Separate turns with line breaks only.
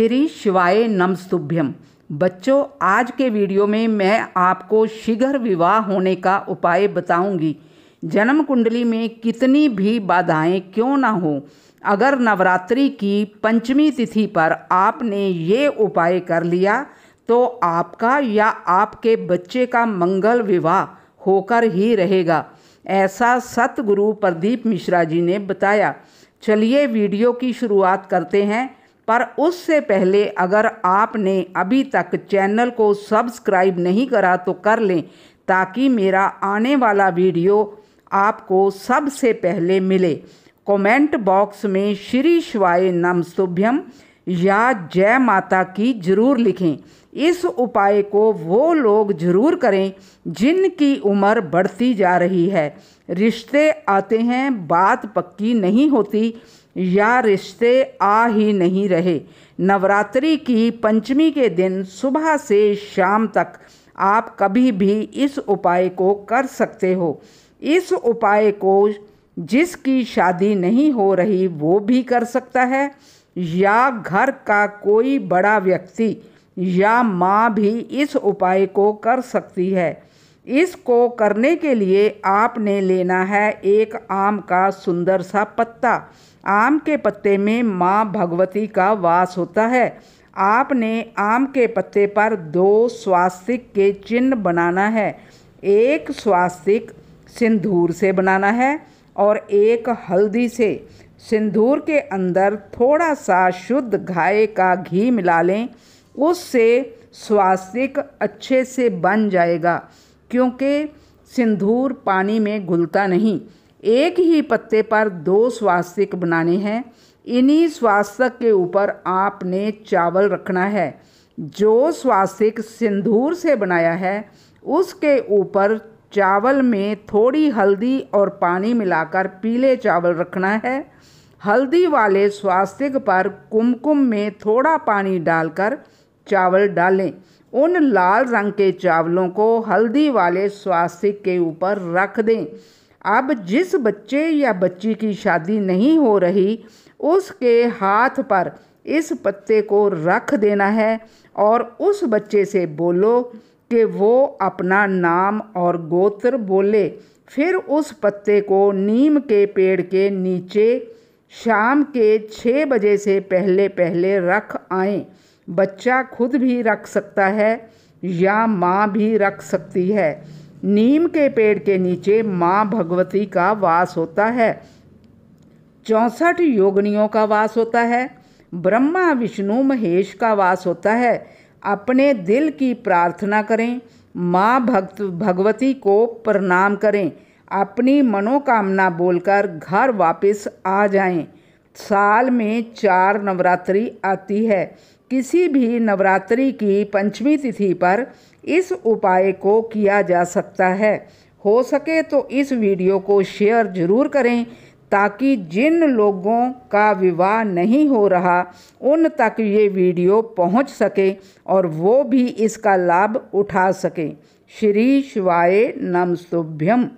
श्री शिवाय नमस्तुभ्यम बच्चों आज के वीडियो में मैं आपको शीघ्र विवाह होने का उपाय बताऊंगी जन्म कुंडली में कितनी भी बाधाएं क्यों ना हो अगर नवरात्रि की पंचमी तिथि पर आपने ये उपाय कर लिया तो आपका या आपके बच्चे का मंगल विवाह होकर ही रहेगा ऐसा सतगुरु प्रदीप मिश्रा जी ने बताया चलिए वीडियो की शुरुआत करते हैं पर उससे पहले अगर आपने अभी तक चैनल को सब्सक्राइब नहीं करा तो कर लें ताकि मेरा आने वाला वीडियो आपको सबसे पहले मिले कमेंट बॉक्स में श्री शिवाय नमस्तुभ्यम या जय माता की जरूर लिखें इस उपाय को वो लोग जरूर करें जिनकी उम्र बढ़ती जा रही है रिश्ते आते हैं बात पक्की नहीं होती या रिश्ते आ ही नहीं रहे नवरात्रि की पंचमी के दिन सुबह से शाम तक आप कभी भी इस उपाय को कर सकते हो इस उपाय को जिसकी शादी नहीं हो रही वो भी कर सकता है या घर का कोई बड़ा व्यक्ति या माँ भी इस उपाय को कर सकती है इसको करने के लिए आपने लेना है एक आम का सुंदर सा पत्ता आम के पत्ते में माँ भगवती का वास होता है आपने आम के पत्ते पर दो स्वास्तिक के चिन्ह बनाना है एक स्वास्तिक सिंदूर से बनाना है और एक हल्दी से सिंदूर के अंदर थोड़ा सा शुद्ध घाय का घी मिला लें उससे स्वास्तिक अच्छे से बन जाएगा क्योंकि सिंदूर पानी में घुलता नहीं एक ही पत्ते पर दो स्वास्तिक बनाने हैं इन्हीं स्वास्तिक के ऊपर आपने चावल रखना है जो स्वास्तिक सिंदूर से बनाया है उसके ऊपर चावल में थोड़ी हल्दी और पानी मिलाकर पीले चावल रखना है हल्दी वाले स्वास्तिक पर कुमकुम में थोड़ा पानी डालकर चावल डालें उन लाल रंग के चावलों को हल्दी वाले स्वास्थ्य के ऊपर रख दें अब जिस बच्चे या बच्ची की शादी नहीं हो रही उसके हाथ पर इस पत्ते को रख देना है और उस बच्चे से बोलो कि वो अपना नाम और गोत्र बोले फिर उस पत्ते को नीम के पेड़ के नीचे शाम के छः बजे से पहले पहले रख आएं। बच्चा खुद भी रख सकता है या माँ भी रख सकती है नीम के पेड़ के नीचे माँ भगवती का वास होता है चौंसठ योगनियों का वास होता है ब्रह्मा विष्णु महेश का वास होता है अपने दिल की प्रार्थना करें माँ भक्त भगवती को प्रणाम करें अपनी मनोकामना बोलकर घर वापस आ जाएं। साल में चार नवरात्रि आती है किसी भी नवरात्रि की पंचमी तिथि पर इस उपाय को किया जा सकता है हो सके तो इस वीडियो को शेयर ज़रूर करें ताकि जिन लोगों का विवाह नहीं हो रहा उन तक ये वीडियो पहुंच सके और वो भी इसका लाभ उठा सकें श्री शिवाय नमस्तुभ्यम